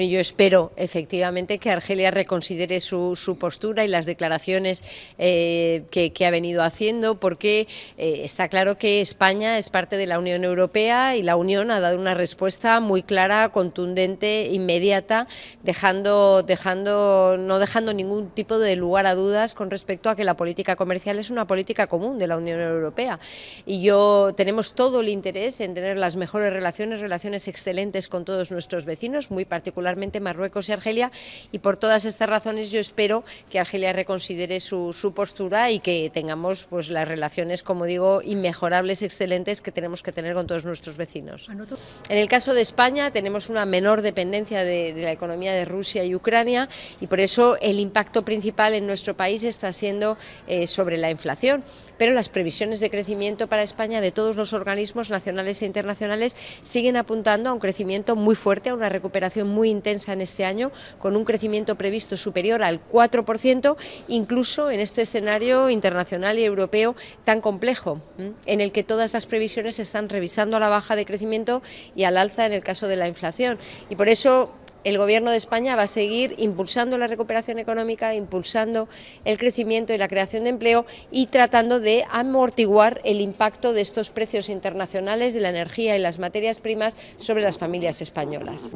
yo espero efectivamente que Argelia reconsidere su, postura y las declaraciones eh, que, ha venido haciendo, porque eh, está claro que España es parte de la Unión Europea y la Unión ha dado una respuesta muy clara, contundente, inmediata, dejando, dejando, no dejando ningún tipo de lugar a dudas con respecto a que la política comercial es una política común de la Unión Europea. Y yo tenemos todo el interés en tener las mejores relaciones, relaciones excelentes con todos nuestros vecinos, muy particularmente Marruecos y Argelia, y por todas estas razones yo espero que Argelia reconsidere su, su postura y que tengamos pues, las relaciones, como digo, inmejorables, excelentes que tenemos que tener con todos nuestros vecinos. En el caso de España tenemos una menor dependencia de, la economía de Rusia y Ucrania y por eso el impacto principal en nuestro país está siendo eh, sobre la inflación, pero las previsiones de crecimiento para España de todos los organismos nacionales e internacionales siguen apuntando a un crecimiento muy fuerte, a una recuperación muy intensa en este año, con un crecimiento previsto superior al 4%, incluso en este escenario internacional y europeo tan complejo, en el que todas las previsiones se están revisando a la baja de crecimiento y al alza en el caso de la inflación. Y por eso el Gobierno de España va a seguir impulsando la recuperación económica, impulsando el crecimiento y la creación de empleo y tratando de amortiguar el impacto de estos precios internacionales de la energía y las materias primas sobre las familias españolas.